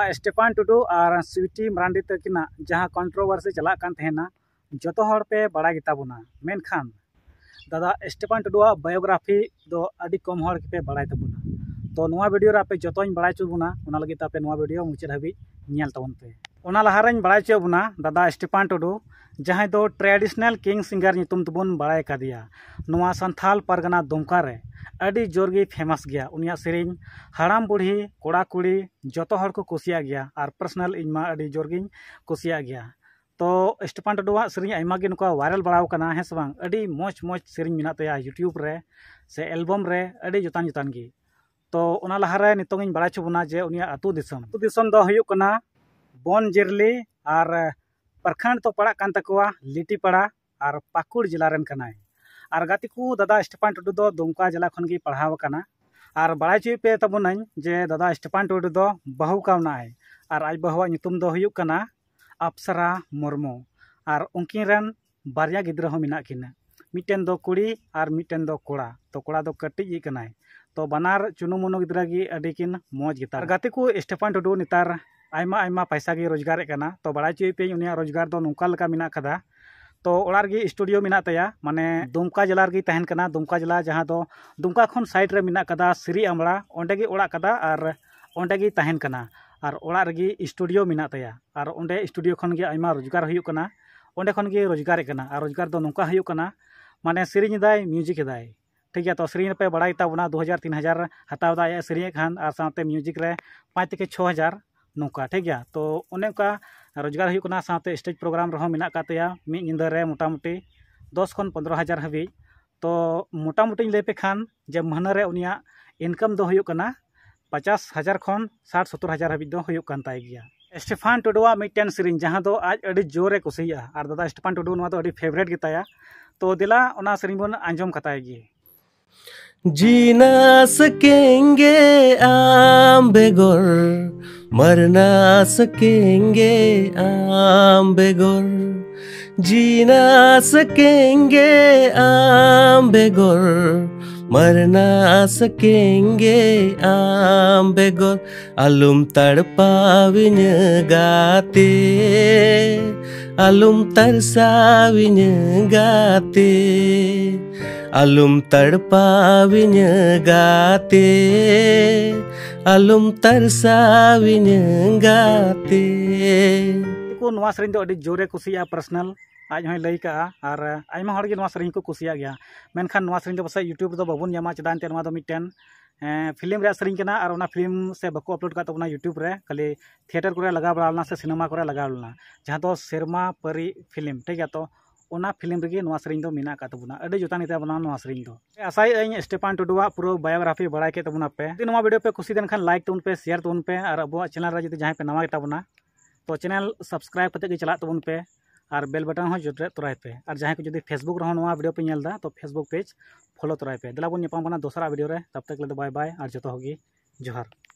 Stefan Tudu और स्वीटी मरांडी तक जहाँ कंट्रोवर्सी चला तहना जो हर पे बड़ा गेताबना मेखान दादा स्टेफान टुडूआ बायोग्राफी दो अभी कम हर पे बड़ा तबना तो नवा वीडियो आपे जो बड़ा चोबना लगे आपे नवा वीडियो मुचाद हबी लहारे बड़ा चोबना दादा स्टेफान टुडू जहाँ दो ट्रेडिशनल किंग सिंगर नितुम तबुन बाड़ा का दिया नवा संथाल परगना दुमका रे अड़ी जोर गे फेमस गया उनिया सेरिंग हड़ाम बुढ़ी कोड़ा कुड़ी जोतो हर को कुसिया गया और पर्सनल इन मा अड़ी जोर गिन कुसिया गया तो स्टेफान टुडुआ सेरिंग आइमा गे नुका वायरल बाड़ा कना है से अड़ी मोच मोच सेरिंग मिना तया यूट्यूब रे से एल्बम रे अड़ी जोतान जोतान गी तो उना लहा रे नितोंग इन बाड़ा छुबना जे उनिया अतु दिसम अतु दिसम दो हुयो कना बोन जिरली और प्रखंड तो पड़ा कान तकवा लिटीपाड़ा और पाकुड़ जिला रन कनाय और गति को दादा स्टेपान टुडू दो दुमका जिला खन की पढ़ाव और बड़ा चुई पे तबना जे दादा स्टेपान टुडू दो बहू का है और आज बहुआ नितुम दो हुयुक कना अप्सरा मुर्मू और उनकी रन बारिया गिद्र हो मिना किना मिटन दो कुड़ी और मिटन दो कोड़ा तो कोड़ा दो कटी कनाय तो बनार चुनुमुनु गिद्रा की अड़ी किन मौज गितार गति को स्टेपान टुडू नितार आयमा आयमा पैसा गे रोजगार करना तो बड़ा चुप पे उन रोजगार तो नौका तो ओारे स्टूडियो में माने दुमका जिला रही तहनकना दुमका जिला जहाँ तो दुमका खन साइड मेना सिरी आमड़ा अंडे ओडा और अंडे तहनकना और ओर स्टूडियो में तया अंडे स्टूडियो खन रोजगार होना अंडे खन रोजगार और रोजगार तो नौका माने से म्यूजिक एदाय ठीक है तो सिरी पे बड़ा दो हज़ार तीन हज़ार हतावदा सिरी खान और म्यूजिक पाँच छः हज़ार नौका ठीक है तो उनका रोजगार होना स्टेज प्रोग्राम रहे मिंदे मोटामुटी दस खन पंद्रह हजार हाज तो मोटामुटी लैपे खान जो महानारे उन इनकम दो पचास हजार खन साठ सत्तर हजार हाजन स्टेफान टुडुआ मिट्टन सेरी जहाँ आज अभी जोरे कुसिया और दादा स्टेफान टुडु ना तो फेवरेट गे तो दिला उना सेरी बन आंजम कताय गे जीना सकेंगे आम बेगर मर ना सकेंगे आम बेगुर जी ना सकेंगे आम बेगुर मर ना सकेंगे आम बेगुर अलुम तड़पाविन गाते अलुम तरसाविन गाते अलुम तड़पाविन गाते alum tersawin gate ko sering do adi jore kusia personal आज हमें लई का और आयम हड़गे नवा को कुसिया गया मेनखान नवा बस यूट्यूब तो बाबून जमा चाहते मिट्टन फिल्म रे और फिल्म से बाको अपलोड का तबना यूट्यूब रे खाली थिएटर को लगा बड़ा से सिनेमा को लगा लना जहां तो सेरमा पारी फिल्म ठीक है तो फिल्म रे सेना जतान से आशाई स्टेफान टुडुआ पूरा बायोग्राफी बड़ा तबना पे जो वीडियो पे खुशी देन लाइक तब पे शेयर तब पे और अब चैनल जो जहाँ पे नवा केबना तो चैनल सब्सक्राइब करते चला तब पे और बेल बटन हो जुटे तरह पे और जहाँ को जो फेसबुक वीडियो पे ना तो फेसबुक पेज फोलो तरह पे दिला बोपाम दूसरा वीडियो तब तक ले बै बै और जो जोहार